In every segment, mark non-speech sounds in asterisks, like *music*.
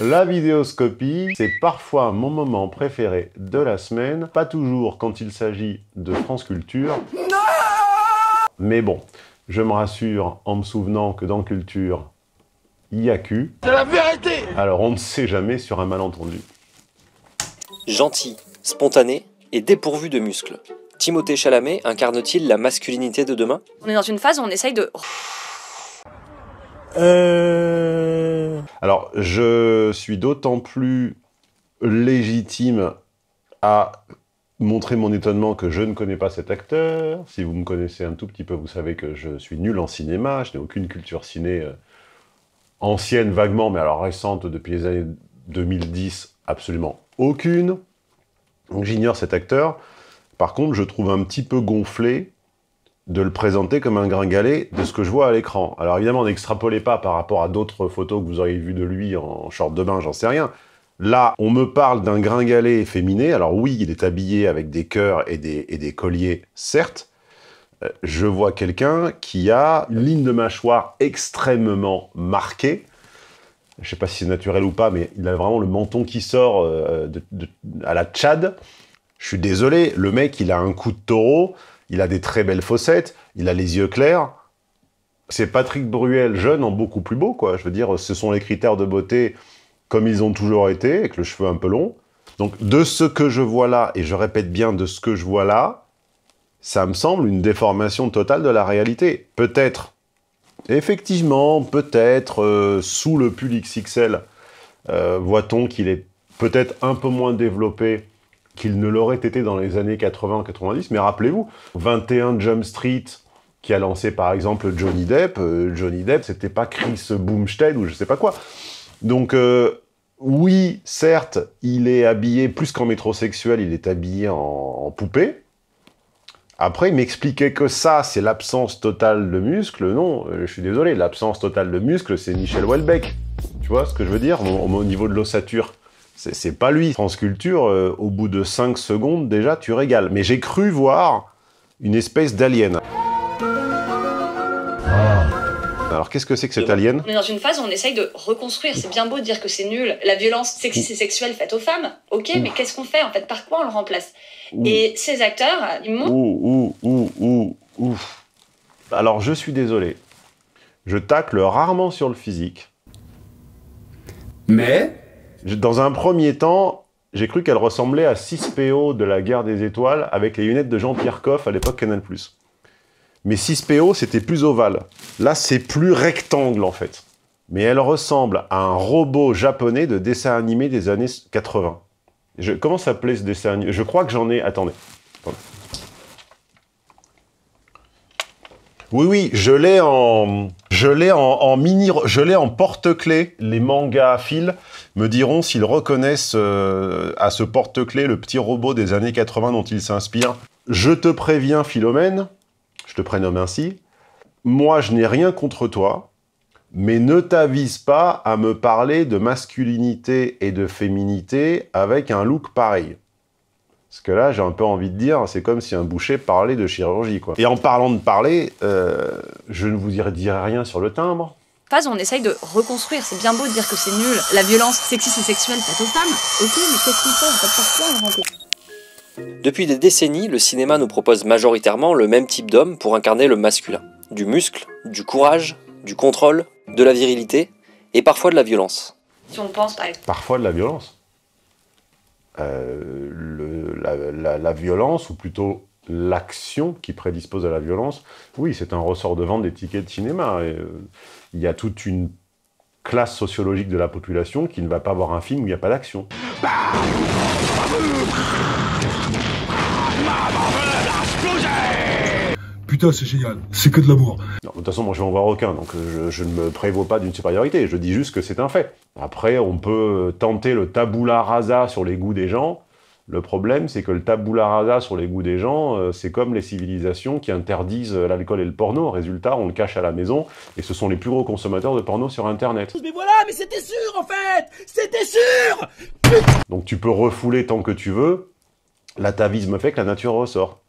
La vidéoscopie, c'est parfois mon moment préféré de la semaine, pas toujours quand il s'agit de France Culture. mais bon, je me rassure en me souvenant que dans Culture, il y a cul. C'est la vérité Alors on ne sait jamais sur un malentendu. Gentil, spontané et dépourvu de muscles. Timothée Chalamet incarne-t-il la masculinité de demain On est dans une phase où on essaye de euh, alors, je suis d'autant plus légitime à montrer mon étonnement que je ne connais pas cet acteur. Si vous me connaissez un tout petit peu, vous savez que je suis nul en cinéma, je n'ai aucune culture ciné euh, ancienne vaguement, mais alors récente depuis les années 2010, absolument aucune. Donc j'ignore cet acteur. Par contre, je trouve un petit peu gonflé de le présenter comme un gringalet de ce que je vois à l'écran. Alors évidemment, n'extrapolez pas par rapport à d'autres photos que vous auriez vues de lui en short de bain, j'en sais rien. Là, on me parle d'un gringalet efféminé. Alors oui, il est habillé avec des cœurs et des, et des colliers, certes. Euh, je vois quelqu'un qui a une ligne de mâchoire extrêmement marquée. Je ne sais pas si c'est naturel ou pas, mais il a vraiment le menton qui sort euh, à la Tchad. Je suis désolé, le mec, il a un coup de taureau. Il a des très belles fossettes, il a les yeux clairs. C'est Patrick Bruel, jeune, en beaucoup plus beau, quoi. Je veux dire, ce sont les critères de beauté comme ils ont toujours été, avec le cheveu un peu long. Donc, de ce que je vois là, et je répète bien de ce que je vois là, ça me semble une déformation totale de la réalité. Peut-être, effectivement, peut-être, euh, sous le pull XXL, euh, voit-on qu'il est peut-être un peu moins développé qu'il ne l'aurait été dans les années 80-90. Mais rappelez-vous, 21 Jump Street, qui a lancé par exemple Johnny Depp, euh, Johnny Depp, c'était pas Chris Boomstead ou je sais pas quoi. Donc euh, oui, certes, il est habillé plus qu'en métrosexuel, il est habillé en, poupée. Après, il m'expliquait que ça, c'est l'absence totale de muscle. Non, euh, je suis désolé, l'absence totale de muscle, c'est Michel welbeck Tu vois ce que je veux dire au niveau de l'ossature c'est pas lui. France Culture, euh, au bout de 5 secondes, déjà, tu régales. Mais j'ai cru voir une espèce d'alien. Ah. Alors qu'est-ce que c'est que cette alien On est dans une phase où on essaye de reconstruire. C'est bien beau de dire que c'est nul, la violence sexiste et sexuelle faite aux femmes. Ok, mais qu'est-ce qu'on fait en fait Par quoi on le remplace Et ces acteurs, ils montrent. Ouh, ouh, ouh, ouh, Alors je suis désolé. Je tacle rarement sur le physique. Mais dans un premier temps, j'ai cru qu'elle ressemblait à 6PO de la guerre des étoiles avec les lunettes de Jean-Pierre Coff à l'époque Canal+. Mais 6PO, c'était plus ovale. Là, c'est plus rectangle, en fait. Mais elle ressemble à un robot japonais de dessin animé des années 80. Je, comment s'appelait ce dessin animé Je crois que j'en ai... Attendez. Oui, oui, je l'ai en, je l'ai en, mini, je l'ai en porte-clés, les mangas à fil me diront s'ils reconnaissent euh, à ce porte-clés le petit robot des années 80 dont ils s'inspirent. Je te préviens, Philomène, je te prénomme ainsi, moi je n'ai rien contre toi, mais ne t'avise pas à me parler de masculinité et de féminité avec un look pareil. Parce que là, j'ai un peu envie de dire, c'est comme si un boucher parlait de chirurgie, quoi. Et en parlant de parler, euh, je ne vous dirai rien sur le timbre, on essaye de reconstruire. C'est bien beau de dire que c'est nul, la violence sexiste et sexuelle faite aux femmes. Ok, mais qu'est-ce depuis des décennies, le cinéma nous propose majoritairement le même type d'homme pour incarner le masculin. Du muscle, du courage, du contrôle, de la virilité et parfois de la violence. Si on pense Parfois de la violence. Euh, la, violence, ou plutôt l'action qui prédispose à la violence, oui, c'est un ressort de vente des tickets de cinéma. Et, euh, il y a toute une classe sociologique de la population qui ne va pas voir un film où il n'y a pas d'action. Putain, c'est génial, c'est que de l'amour. de toute façon, moi je vais en voir aucun, donc euh, je, ne me prévois pas d'une supériorité, je dis juste que c'est un fait. Après, on peut tenter le tabula rasa sur les goûts des gens, le problème, c'est que le la rasa sur les goûts des gens, euh, c'est comme les civilisations qui interdisent l'alcool et le porno. Résultat, on le cache à la maison et ce sont les plus gros consommateurs de porno sur Internet. Mais voilà, mais c'était sûr en fait C'était sûr Donc tu peux refouler tant que tu veux, l'atavisme fait que la nature ressort.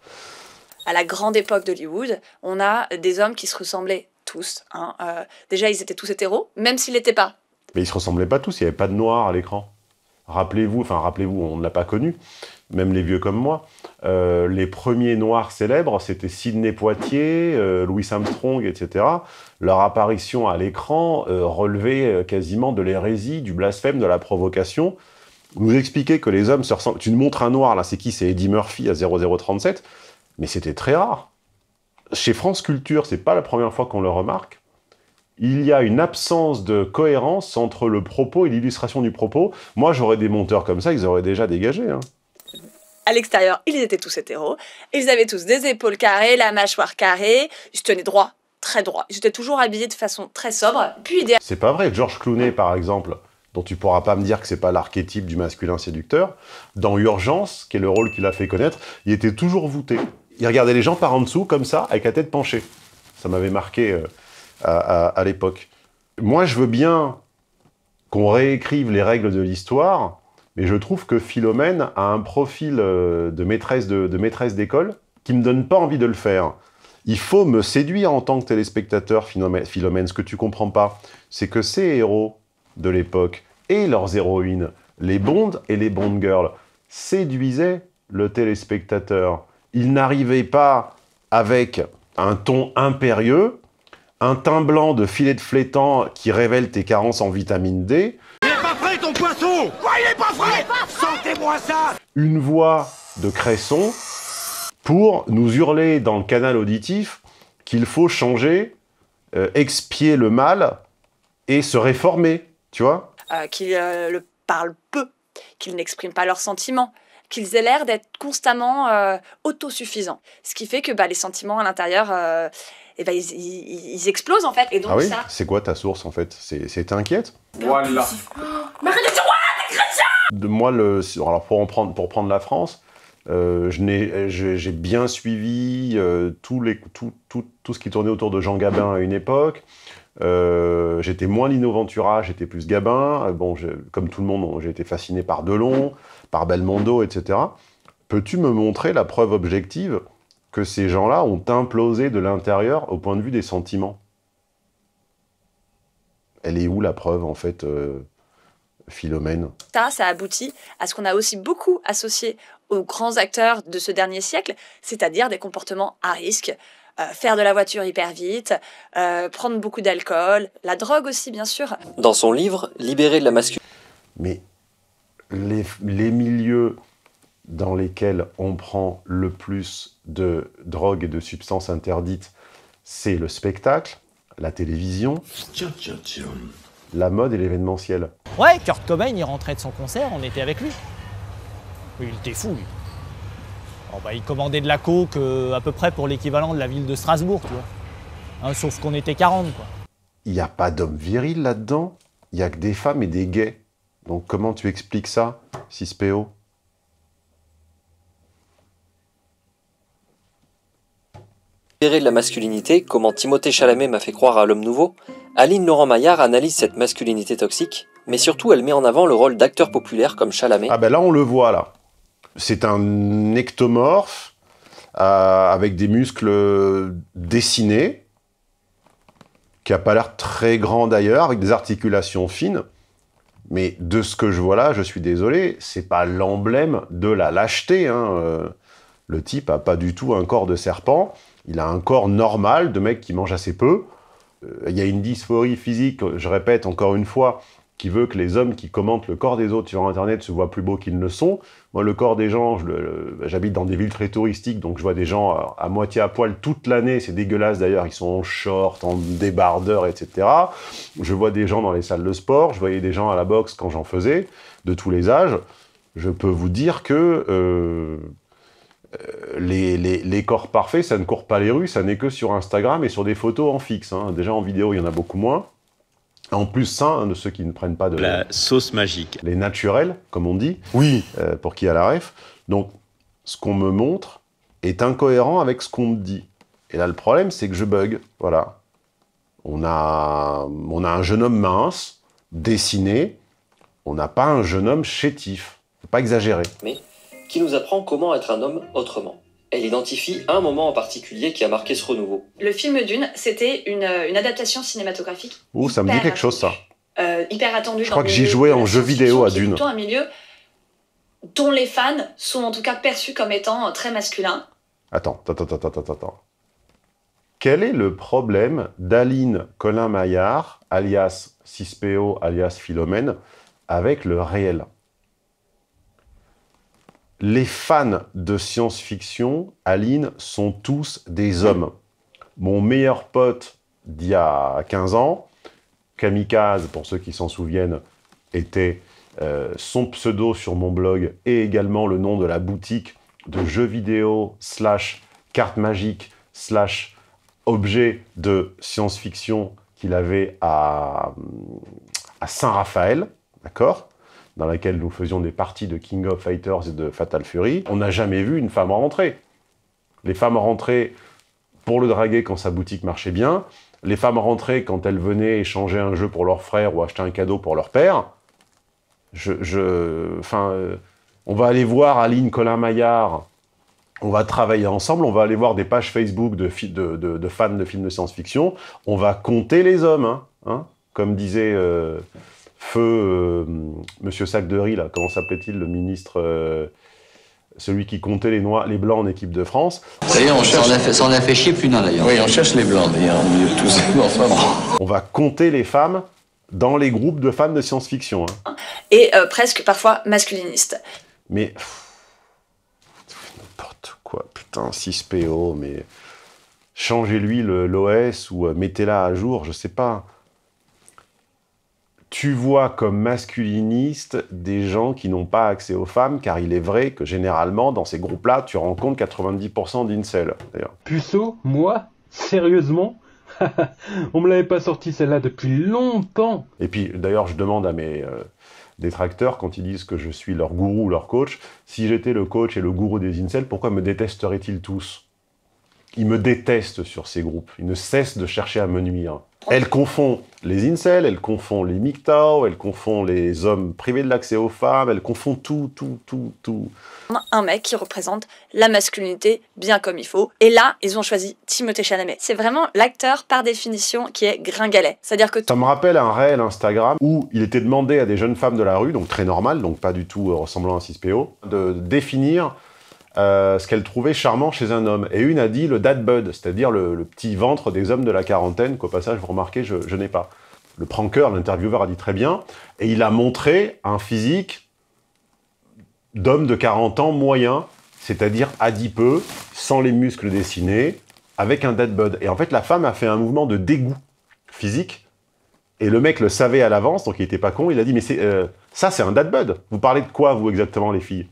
À la grande époque d'Hollywood, on a des hommes qui se ressemblaient tous. Hein, euh, déjà, ils étaient tous hétéros, même s'ils l'étaient pas. Mais ils se ressemblaient pas tous, il n'y avait pas de noir à l'écran. Rappelez-vous, enfin rappelez-vous, on ne l'a pas connu, même les vieux comme moi. Euh, les premiers noirs célèbres, c'était Sidney Poitier, euh, Louis Armstrong, etc. Leur apparition à l'écran euh, relevait quasiment de l'hérésie, du blasphème, de la provocation. Nous expliquer que les hommes se ressemblent. Tu nous montres un noir, là, c'est qui C'est Eddie Murphy à 0037. Mais c'était très rare. Chez France Culture, c'est pas la première fois qu'on le remarque il y a une absence de cohérence entre le propos et l'illustration du propos. Moi, j'aurais des monteurs comme ça, ils auraient déjà dégagé. Hein. À l'extérieur, ils étaient tous hétéros. Ils avaient tous des épaules carrées, la mâchoire carrée. Ils se tenaient droit, très droit. Ils étaient toujours habillés de façon très sobre. Puis C'est pas vrai. George Clooney, par exemple, dont tu pourras pas me dire que c'est pas l'archétype du masculin séducteur, dans Urgence, qui est le rôle qu'il a fait connaître, il était toujours voûté. Il regardait les gens par en dessous, comme ça, avec la tête penchée. Ça m'avait marqué. Euh, à, l'époque. Moi, je veux bien qu'on réécrive les règles de l'histoire, mais je trouve que Philomène a un profil euh, de maîtresse de, maîtresse d'école qui me donne pas envie de le faire. Il faut me séduire en tant que téléspectateur, Philomène. Ce que tu comprends pas, c'est que ces héros de l'époque et leurs héroïnes, les Bondes et les Bond Girls, séduisaient le téléspectateur. Ils n'arrivaient pas avec un ton impérieux, un teint blanc de filet de flétan qui révèle tes carences en vitamine D. Il est pas frais ton poisson Quoi, il est pas frais, Sentez-moi ça Une voix de Cresson pour nous hurler dans le canal auditif qu'il faut changer, euh, expier le mal et se réformer, tu vois euh, Qu'ils euh, parlent peu, qu'ils n'expriment pas leurs sentiments, qu'ils aient l'air d'être constamment autosuffisants. Ce qui fait que bah, les sentiments à l'intérieur eh ben, ils, explosent en fait. Et donc, ah oui C'est quoi ta source en fait C'est inquiète Voilà. Oh, mais arrête de dire ouais, De moi, le, alors pour, en prendre, pour prendre la France, euh, j'ai bien suivi euh, les, tout, ce qui tournait autour de Jean Gabin à une époque. Euh, j'étais moins Lino j'étais plus Gabin. Bon, comme tout le monde, j'ai été fasciné par Delon, par Belmondo, etc. Peux-tu me montrer la preuve objective que ces gens-là ont implosé de l'intérieur au point de vue des sentiments. Elle est où la preuve, en fait, euh, Philomène Ça, ça aboutit à ce qu'on a aussi beaucoup associé aux grands acteurs de ce dernier siècle, c'est-à-dire des comportements à risque, euh, faire de la voiture hyper vite, euh, prendre beaucoup d'alcool, la drogue aussi, bien sûr. Dans son livre, libérer de la masculinité. Mais les milieux dans lesquels on prend le plus de drogues et de substances interdites, c'est le spectacle, la télévision, la mode et l'événementiel. Ouais, Kurt Cobain, il rentrait de son concert, on était avec lui. il était fou, oh, bah, il commandait de la coke euh, à peu près pour l'équivalent de la ville de Strasbourg, tu vois. Hein, sauf qu'on était 40, quoi. Il n'y a pas d'hommes viril là-dedans, il n'y a que des femmes et des gays. Donc comment tu expliques ça, Cispeo de la masculinité, comment Timothée Chalamet m'a fait croire à l'homme nouveau, Aline Laurent Maillard analyse cette masculinité toxique, mais surtout elle met en avant le rôle d'acteur populaire comme Chalamet. Ah ben là on le voit là. C'est un ectomorphe euh, avec des muscles dessinés, qui a pas l'air très grand d'ailleurs, avec des articulations fines. Mais de ce que je vois là, je suis désolé, c'est pas l'emblème de la lâcheté. Hein. Euh, le type a pas du tout un corps de serpent. Il a un corps normal de mec qui mange assez peu. Euh, il y a une dysphorie physique, je répète encore une fois, qui veut que les hommes qui commentent le corps des autres sur Internet se voient plus beaux qu'ils ne le sont. Moi, le corps des gens, bah, j'habite dans des villes très touristiques, donc je vois des gens euh, à, moitié à poil toute l'année. C'est dégueulasse d'ailleurs, ils sont en short, en débardeur, etc. Je vois des gens dans les salles de sport, je voyais des gens à la boxe quand j'en faisais, de tous les âges. Je peux vous dire que euh, euh, les, corps parfaits, ça ne court pas les rues, ça n'est que sur Instagram et sur des photos en fixe. Hein. Déjà en vidéo, il y en a beaucoup moins. En plus, ça, hein, de ceux qui ne prennent pas de... La sauce magique. Les naturels, comme on dit. Oui. Euh, pour qui a la ref. Donc, ce qu'on me montre est incohérent avec ce qu'on me dit. Et là, le problème, c'est que je bug. Voilà. On a, on a un jeune homme mince, dessiné. On n'a pas un jeune homme chétif. Faut pas exagérer. Mais qui nous apprend comment être un homme autrement. Elle identifie un moment en particulier qui a marqué ce renouveau. Le film Dune, c'était une, euh, adaptation cinématographique. Ouh, ça me dit quelque chose, ça. Euh, hyper attendu. Je crois que j'y jouais en jeu vidéo à Dune. Dans un milieu dont les fans sont en tout cas perçus comme étant très masculins. Attends, attends, attends, attends, attends. Quel est le problème d'Aline Colin Maillard, alias Cispeo, alias Philomène, avec le réel les fans de science-fiction, Aline, sont tous des hommes. Mon meilleur pote d'il y a 15 ans, Kamikaze, pour ceux qui s'en souviennent, était euh, son pseudo sur mon blog et également le nom de la boutique de jeux vidéo slash carte magique slash objet de science-fiction qu'il avait à, à Saint-Raphaël, d'accord dans laquelle nous faisions des parties de King of Fighters et de Fatal Fury, on n'a jamais vu une femme rentrer. Les femmes rentraient pour le draguer quand sa boutique marchait bien, les femmes rentraient quand elles venaient échanger un jeu pour leur frère ou acheter un cadeau pour leur père. Je, enfin, euh, on va aller voir Aline Colin-Maillard, on va travailler ensemble, on va aller voir des pages Facebook de, de, fans de films de science-fiction, on va compter les hommes, hein, hein, comme disait... Euh, feu euh, Monsieur Sac de Riz, là, comment s'appelait-il, le ministre euh, celui qui comptait les noix, les blancs en équipe de France. Ça y est, on cherche. en a fait, chier plus d'ailleurs. Oui, on cherche les blancs On va compter les femmes dans les groupes de femmes de science-fiction. Hein. Et euh, presque parfois masculinistes. Mais. N'importe quoi, putain, 6PO, mais. Changez-lui l'OS ou mettez-la à jour, je sais pas tu vois comme masculiniste des gens qui n'ont pas accès aux femmes, car il est vrai que généralement, dans ces groupes-là, tu rencontres 90% d'incels, d'ailleurs. Puceau, moi Sérieusement *laughs* On me l'avait pas sorti celle-là depuis longtemps Et puis, d'ailleurs, je demande à mes euh, détracteurs, quand ils disent que je suis leur gourou ou leur coach, si j'étais le coach et le gourou des incels, pourquoi me détesteraient-ils tous Ils me détestent sur ces groupes, ils ne cessent de chercher à me nuire. Elle confond les incels, elle confond les MGTOW, elle confond les hommes privés de l'accès aux femmes, elle confond tout, tout, tout, tout. Un mec qui représente la masculinité bien comme il faut. Et là, ils ont choisi Timothée Chalamet. C'est vraiment l'acteur par définition qui est gringalet. C'est-à-dire que... Ça me rappelle un réel Instagram où il était demandé à des jeunes femmes de la rue, donc très normal, donc pas du tout euh, ressemblant à 6PO, de définir euh, ce qu'elle trouvait charmant chez un homme. Et une a dit le dad bud, c'est-à-dire le, petit ventre des hommes de la quarantaine, qu'au passage, vous remarquez, je, n'ai pas. Le pranker, l'intervieweur, a dit très bien. Et il a montré un physique d'homme de 40 ans moyen, c'est-à-dire adipeux, sans les muscles dessinés, avec un dad bud. Et en fait, la femme a fait un mouvement de dégoût physique. Et le mec le savait à l'avance, donc il n'était pas con. Il a dit Mais euh, ça, c'est un dad bud. Vous parlez de quoi, vous, exactement, les filles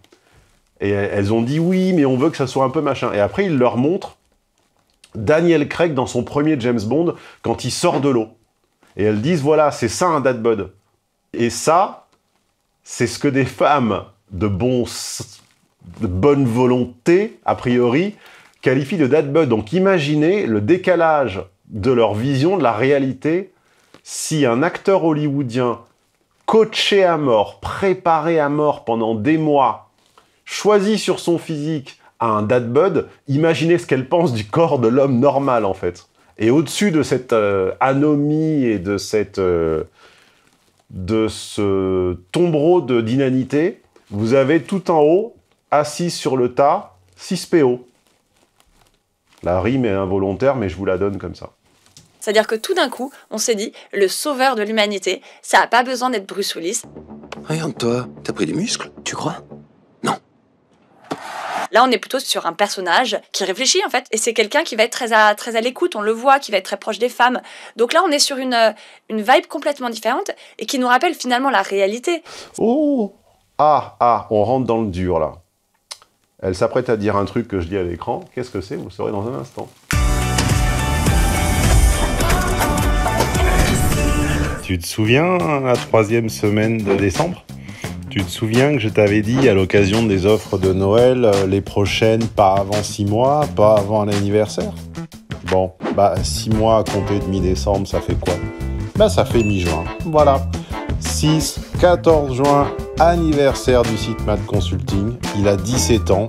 et elles ont dit oui, mais on veut que ça soit un peu machin. Et après, il leur montre Daniel Craig dans son premier James Bond quand il sort de l'eau. Et elles disent voilà, c'est ça un dead bud. » Et ça, c'est ce que des femmes de, bon, de bonne volonté, a priori, qualifient de dad bud. Donc imaginez le décalage de leur vision de la réalité si un acteur hollywoodien coaché à mort, préparé à mort pendant des mois, choisie sur son physique un dad bud, imaginez ce qu'elle pense du corps de l'homme normal en fait. Et au-dessus de cette euh, anomie et de cette euh, de ce tombereau de d'inanité, vous avez tout en haut, assis sur le tas, 6 PO. La rime est involontaire, mais je vous la donne comme ça. C'est-à-dire que tout d'un coup, on s'est dit, le sauveur de l'humanité, ça n'a pas besoin d'être Bruce Willis. Regarde-toi, t'as pris des muscles, tu crois Là, on est plutôt sur un personnage qui réfléchit en fait, et c'est quelqu'un qui va être très à, très à l'écoute, on le voit, qui va être très proche des femmes. Donc là, on est sur une, euh, une vibe complètement différente et qui nous rappelle finalement la réalité. Oh Ah, ah, on rentre dans le dur là. Elle s'apprête à dire un truc que je dis à l'écran. Qu'est-ce que c'est Vous saurez dans un instant. Tu te souviens la troisième semaine de décembre tu te souviens que je t'avais dit à l'occasion des offres de Noël, euh, les prochaines pas avant 6 mois, pas avant un anniversaire Bon, bah 6 mois à compter de mi-décembre, ça fait quoi Bah ça fait mi-juin. Voilà. 6, 14 juin, anniversaire du site Mad Consulting. Il a 17 ans.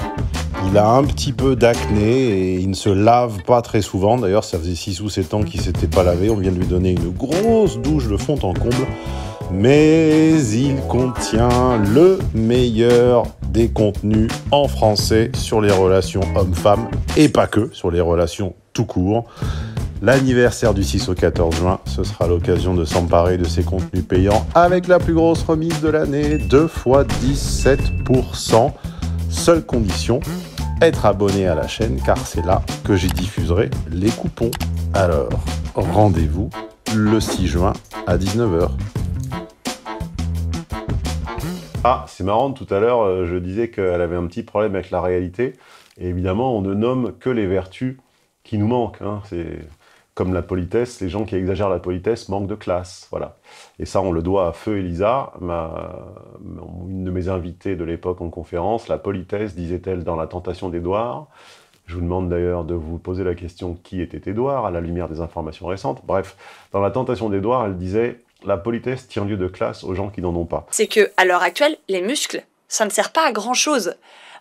Il a un petit peu d'acné et il ne se lave pas très souvent. D'ailleurs, ça faisait 6 ou 7 ans qu'il s'était pas lavé. On vient de lui donner une grosse douche de fond en comble. Mais il contient le meilleur des contenus en français sur les relations hommes-femmes et pas que, sur les relations tout court. L'anniversaire du 6 au 14 juin, ce sera l'occasion de s'emparer de ces contenus payants avec la plus grosse remise de l'année, 2 fois 17%. Seule condition, être abonné à la chaîne car c'est là que j'y diffuserai les coupons. Alors, rendez-vous le 6 juin à 19h. Ah, c'est marrant, tout à l'heure, euh, je disais qu'elle avait un petit problème avec la réalité. Et évidemment, on ne nomme que les vertus qui nous manquent. Hein. C'est comme la politesse, les gens qui exagèrent la politesse manquent de classe, voilà. Et ça, on le doit à Feu Elisa, une de mes invitées de l'époque en conférence. La politesse, disait-elle dans La Tentation d'Édouard. Je vous demande d'ailleurs de vous poser la question qui était Édouard à la lumière des informations récentes. Bref, dans La Tentation d'Édouard, elle disait la politesse tient lieu de classe aux gens qui n'en ont pas. C'est que à l'heure actuelle, les muscles, ça ne sert pas à grand chose.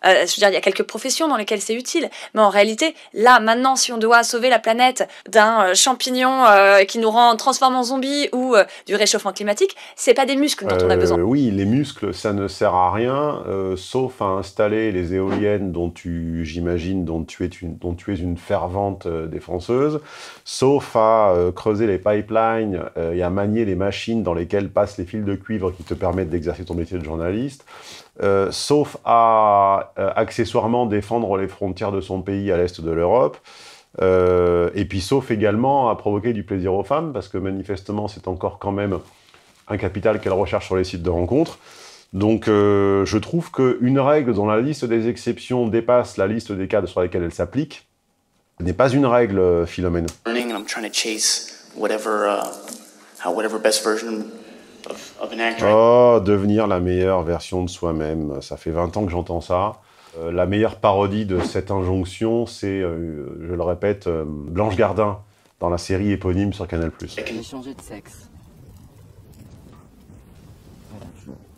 Euh, je veux dire, il y a quelques professions dans lesquelles c'est utile, mais en réalité, là, maintenant, si on doit sauver la planète d'un euh, champignon euh, qui nous rend transforme en zombie ou du réchauffement climatique, c'est pas des muscles dont on a besoin. Oui, les muscles, ça ne sert à rien, sauf à installer les éoliennes dont tu, j'imagine, dont tu es une, dont tu es une fervente défenseuse, sauf à creuser les pipelines et à manier les machines dans lesquelles passent les fils de cuivre qui te permettent d'exercer ton métier de journaliste, euh, sauf à euh, accessoirement défendre les frontières de son pays à l'est de l'Europe, euh, et puis sauf également à provoquer du plaisir aux femmes, parce que manifestement c'est encore quand même un capital qu'elle recherche sur les sites de rencontres. Donc je trouve qu'une règle dont la liste des exceptions dépasse la liste des cas sur lesquels elle s'applique n'est pas une règle, Philomène. Oh, devenir la meilleure version de soi-même. Ça fait 20 ans que j'entends ça. Euh, la meilleure parodie de cette injonction, c'est, euh, je le répète, euh, Blanche Gardin, dans la série éponyme sur Canal+. J'ai changé de sexe.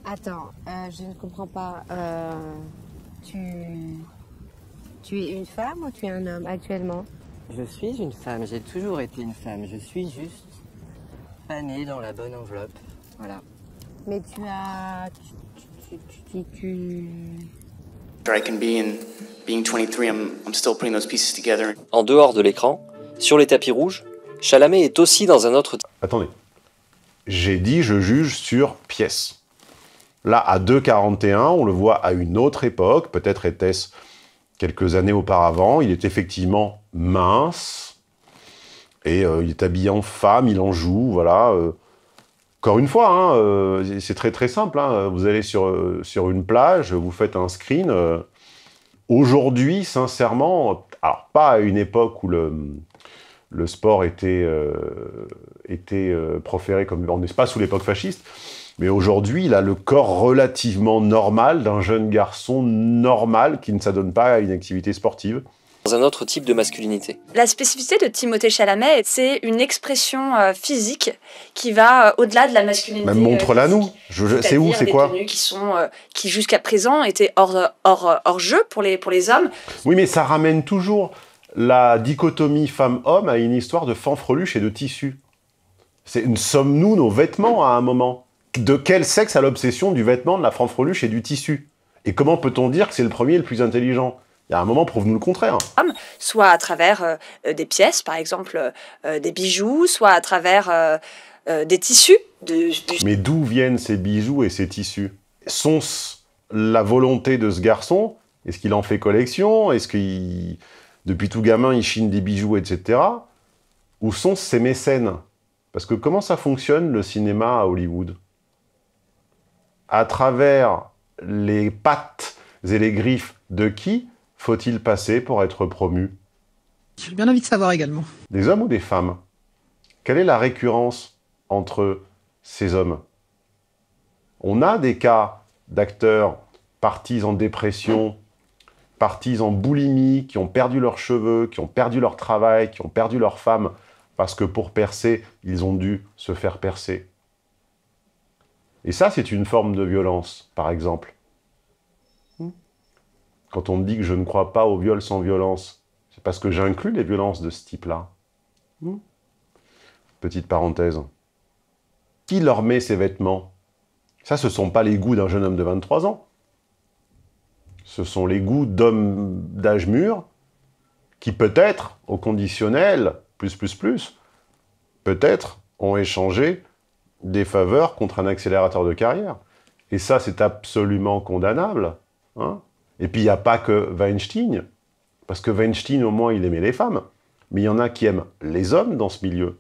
Attends, je ne comprends pas. tu... Tu es une femme ou tu es un homme actuellement Je suis une femme, j'ai toujours été une femme. Je suis juste panée dans la bonne enveloppe. Voilà. Mais tu as. Tu. tu, tu, En dehors de l'écran, sur les tapis rouges, Chalamet est aussi dans un autre. Attendez. J'ai dit je juge sur pièce. Là, à 2,41, on le voit à une autre époque, peut-être était-ce quelques années auparavant. Il est effectivement mince et euh, il est habillé en femme, il en joue, voilà. Euh. Encore une fois, hein, euh, c'est très très simple. Hein. vous allez euh, sur, une plage, vous faites un screen. Euh, aujourd'hui, sincèrement, pas à une époque où le, sport était, était proféré comme... On n'est pas sous l'époque fasciste, mais aujourd'hui, il a le corps relativement normal d'un jeune garçon normal qui ne s'adonne pas à une activité sportive un autre type de masculinité. La spécificité de Timothée Chalamet, c'est une expression euh, physique qui va euh, au-delà de la masculinité. montre-la euh, nous. c'est où, c'est quoi Qui sont qui jusqu'à présent étaient hors, hors, hors jeu pour les pour les hommes. Oui, mais ça ramène toujours la dichotomie femme-homme à une histoire de fanfreluche et de tissu. C'est sommes-nous nos vêtements à un moment De quel sexe a l'obsession du vêtement, de la fanfreluche et du tissu Et comment peut-on dire que c'est le premier le plus intelligent il y a un moment, prouve-nous le contraire. Ah, soit à travers euh, euh, des pièces, par exemple euh, des bijoux, soit à travers des tissus. Mais d'où viennent ces bijoux et ces tissus Sont-ce la volonté de ce garçon Est-ce qu'il en fait collection Est-ce qu'il, depuis tout gamin, il chine des bijoux, etc. Ou sont ses mécènes Parce que comment ça fonctionne le cinéma à Hollywood À travers les pattes et les griffes de qui faut-il passer pour être promu J'ai bien envie de savoir également. Des hommes ou des femmes Quelle est la récurrence entre ces hommes On a des cas d'acteurs partis en dépression, partis en boulimie, qui ont perdu leurs cheveux, qui ont perdu leur travail, qui ont perdu leur femme, parce que pour percer, ils ont dû se faire percer. Et ça, c'est une forme de violence, par exemple. Quand on me dit que je ne crois pas au viol sans violence, c'est parce que j'inclus les violences de ce type-là. Hmm. Petite parenthèse. Qui leur met ces vêtements Ça, ce ne sont pas les goûts d'un jeune homme de 23 ans. Ce sont les goûts d'hommes d'âge mûr qui peut-être, au conditionnel, plus, plus, plus, peut-être ont échangé des faveurs contre un accélérateur de carrière. Et ça, c'est absolument condamnable. Hein et puis, il n'y a pas que Weinstein, parce que Weinstein, au moins, il aimait les femmes. Mais il y en a qui aiment les hommes dans ce milieu,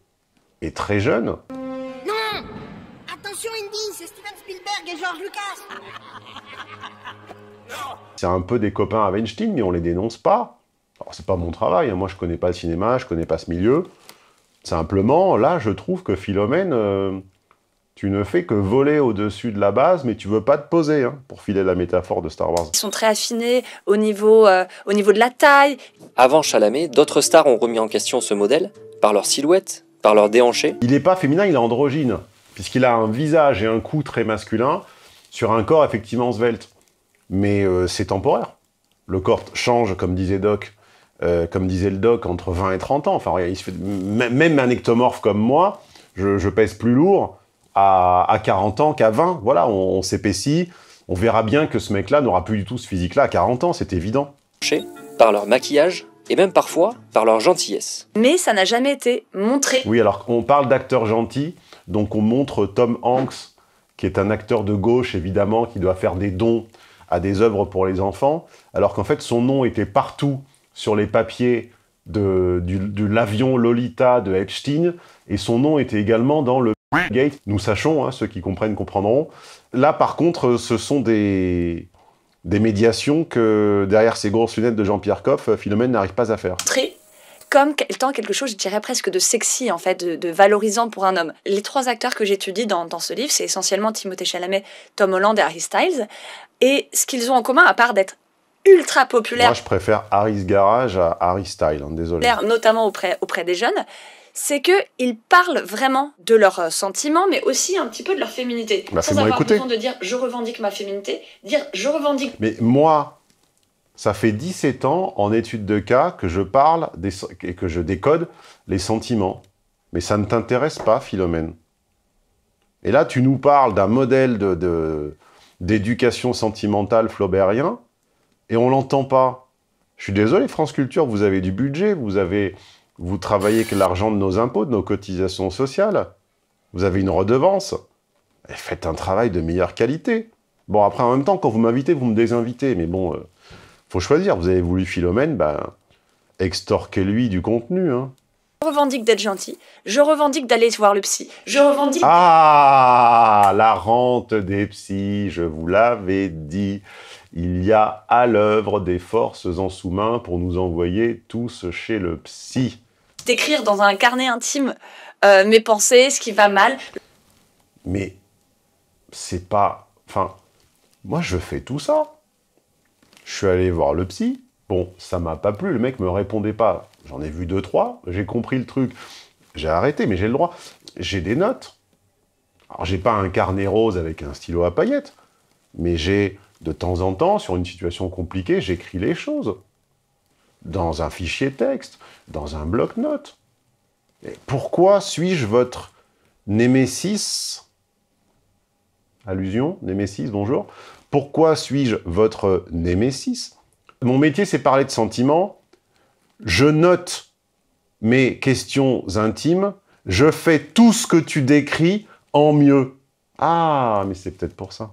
et très jeunes. Non Attention, Indy, c'est Steven Spielberg et George Lucas C'est un peu des copains à Weinstein, mais on les dénonce pas. Alors, c'est pas mon travail, hein. moi, je connais pas le cinéma, je connais pas ce milieu. Simplement, là, je trouve que Philomène... Euh, tu ne fais que voler au-dessus de la base, mais tu veux pas te poser, hein, pour filer la métaphore de Star Wars. Ils sont très affinés au niveau, euh, au niveau de la taille. Avant Chalamet, d'autres stars ont remis en question ce modèle, par leur silhouette, par leur déhanché. Il n'est pas féminin, il est androgyne, puisqu'il a un visage et un cou très masculin, sur un corps effectivement svelte. Mais euh, c'est temporaire. Le corps change, comme disait Doc, euh, comme disait le Doc, entre 20 et 30 ans. Enfin, il même un ectomorphe comme moi, je pèse plus lourd, à, 40 ans qu'à 20. Voilà, on, s'épaissit. On verra bien que ce mec-là n'aura plus du tout ce physique-là à 40 ans, c'est évident. Par leur maquillage et même parfois par leur gentillesse. Mais ça n'a jamais été montré. Oui, alors on parle d'acteurs gentils, donc on montre Tom Hanks, qui est un acteur de gauche évidemment, qui doit faire des dons à des œuvres pour les enfants, alors qu'en fait son nom était partout sur les papiers de, de l'avion Lolita de Epstein, et son nom était également dans le Gate, nous sachons, hein, ceux qui comprennent comprendront. Là, par contre, euh, ce sont des, des médiations que, derrière ces grosses lunettes de Jean-Pierre Coff, euh, Philomène n'arrive pas à faire. Très comme temps quelque chose, je dirais presque de sexy, en fait, de, valorisant pour un homme. Les trois acteurs que j'étudie dans, dans, ce livre, c'est essentiellement Timothée Chalamet, Tom Holland et Harry Styles. Et ce qu'ils ont en commun, à part d'être ultra populaires... Moi, je préfère Harry's Garage à Harry Styles, hein, désolé. Notamment auprès, auprès des jeunes, c'est que ils parlent vraiment de leurs euh, sentiments, mais aussi un petit peu de leur féminité. Bah, Sans avoir besoin de dire je revendique ma féminité, dire je revendique. Mais moi, ça fait 17 ans en étude de cas que je parle et que je décode les sentiments. Mais ça ne t'intéresse pas, Philomène. Et là, tu nous parles d'un modèle d'éducation sentimentale flaubérien, et on l'entend pas. Je suis désolé, France Culture, vous avez du budget, vous avez vous travaillez que l'argent de nos impôts, de nos cotisations sociales. Vous avez une redevance. Et faites un travail de meilleure qualité. Bon, après, en même temps, quand vous m'invitez, vous me désinvitez. Mais bon, euh, faut choisir. Vous avez voulu Philomène, ben, extorquez-lui du contenu. Hein. Je revendique d'être gentil. Je revendique d'aller voir le psy. Je revendique... Ah La rente des psys, je vous l'avais dit. Il y a à l'œuvre des forces en sous-main pour nous envoyer tous chez le psy d'écrire dans un carnet intime euh, mes pensées, ce qui va mal. Mais c'est pas. Enfin, moi je fais tout ça. Je suis allé voir le psy. Bon, ça m'a pas plu, le mec me répondait pas. J'en ai vu deux, trois, j'ai compris le truc. J'ai arrêté, mais j'ai le droit. J'ai des notes. Alors j'ai pas un carnet rose avec un stylo à paillettes, mais j'ai de temps en temps, sur une situation compliquée, j'écris les choses dans un fichier texte, dans un bloc-notes. Pourquoi suis-je votre Némésis Allusion, Némésis, bonjour. Pourquoi suis-je votre Némésis Mon métier, c'est parler de sentiments. Je note mes questions intimes. Je fais tout ce que tu décris en mieux. Ah, mais c'est peut-être pour ça.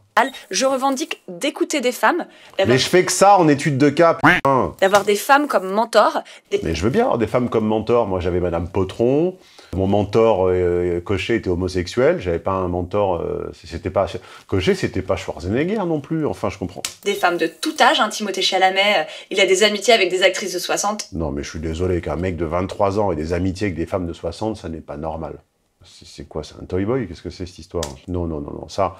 Je revendique d'écouter des femmes. Mais je fais que ça en étude de cas, D'avoir des femmes comme mentors. Mais je veux bien avoir des femmes comme mentors. Moi, j'avais Madame Potron. Mon mentor euh, coché était homosexuel. J'avais pas un mentor. Euh, c'était pas Cochet, c'était pas Schwarzenegger non plus. Enfin, je comprends. Des femmes de tout âge. Hein. Timothée Chalamet, euh, il a des amitiés avec des actrices de 60. Non, mais je suis désolé qu'un mec de 23 ans ait des amitiés avec des femmes de 60, ça n'est pas normal c'est quoi, c'est un Toy Boy Qu'est-ce que c'est cette histoire Non, non, non, non, ça,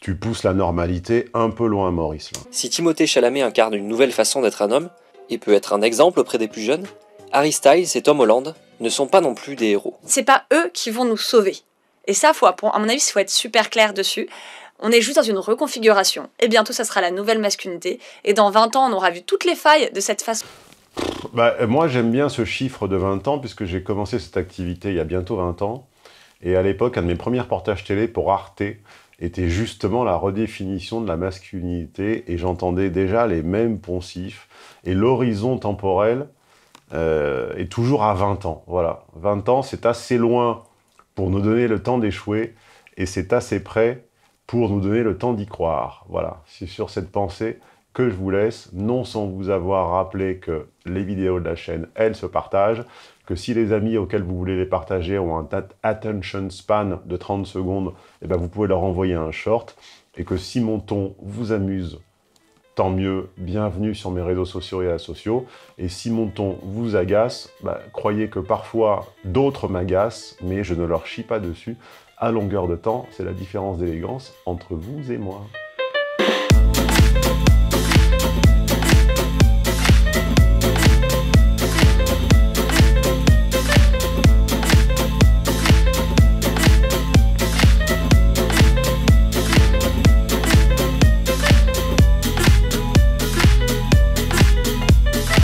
tu pousses la normalité un peu loin, Maurice. Si Timothée Chalamet incarne une nouvelle façon d'être un homme, et peut être un exemple auprès des plus jeunes, Harry Styles et Tom Holland ne sont pas non plus des héros. C'est pas eux qui vont nous sauver. Et ça, à mon avis, il faut être super clair dessus. On est juste dans une reconfiguration. Et bientôt, ça sera la nouvelle masculinité. Et dans 20 ans, on aura vu toutes les failles de cette façon. Bah, moi, j'aime bien ce chiffre de 20 ans, puisque j'ai commencé cette activité il y a bientôt 20 ans. Et à l'époque, un de mes premiers reportages télé pour Arte était justement la redéfinition de la masculinité, et j'entendais déjà les mêmes poncifs, et l'horizon temporel euh, est toujours à 20 ans. Voilà, 20 ans, c'est assez loin pour nous donner le temps d'échouer, et c'est assez près pour nous donner le temps d'y croire. Voilà, c'est sur cette pensée que je vous laisse, non sans vous avoir rappelé que les vidéos de la chaîne, elles se partagent, que si les amis auxquels vous voulez les partager ont un attention span de 30 secondes, et eh bien vous pouvez leur envoyer un short, et que si mon ton vous amuse, tant mieux, bienvenue sur mes réseaux sociaux et asociaux, et si mon ton vous agace, bah, croyez que parfois d'autres m'agacent, mais je ne leur chie pas dessus, à longueur de temps, c'est la différence d'élégance entre vous et moi.